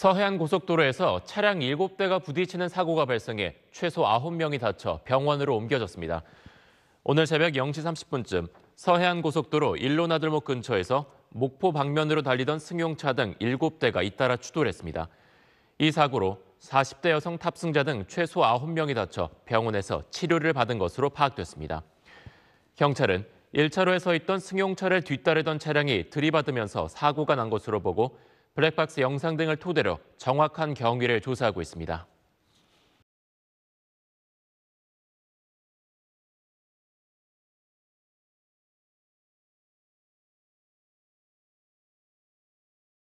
서해안 고속도로에서 차량 7대가 부딪히는 사고가 발생해 최소 9명이 다쳐 병원으로 옮겨졌습니다. 오늘 새벽 0시 30분쯤 서해안 고속도로 일로나들목 근처에서 목포 방면으로 달리던 승용차 등 7대가 잇따라 추돌했습니다. 이 사고로 40대 여성 탑승자 등 최소 9명이 다쳐 병원에서 치료를 받은 것으로 파악됐습니다. 경찰은 1차로에 서 있던 승용차를 뒤따르던 차량이 들이받으면서 사고가 난 것으로 보고 블랙박스 영상 등을 토대로 정확한 경위를 조사하고 있습니다.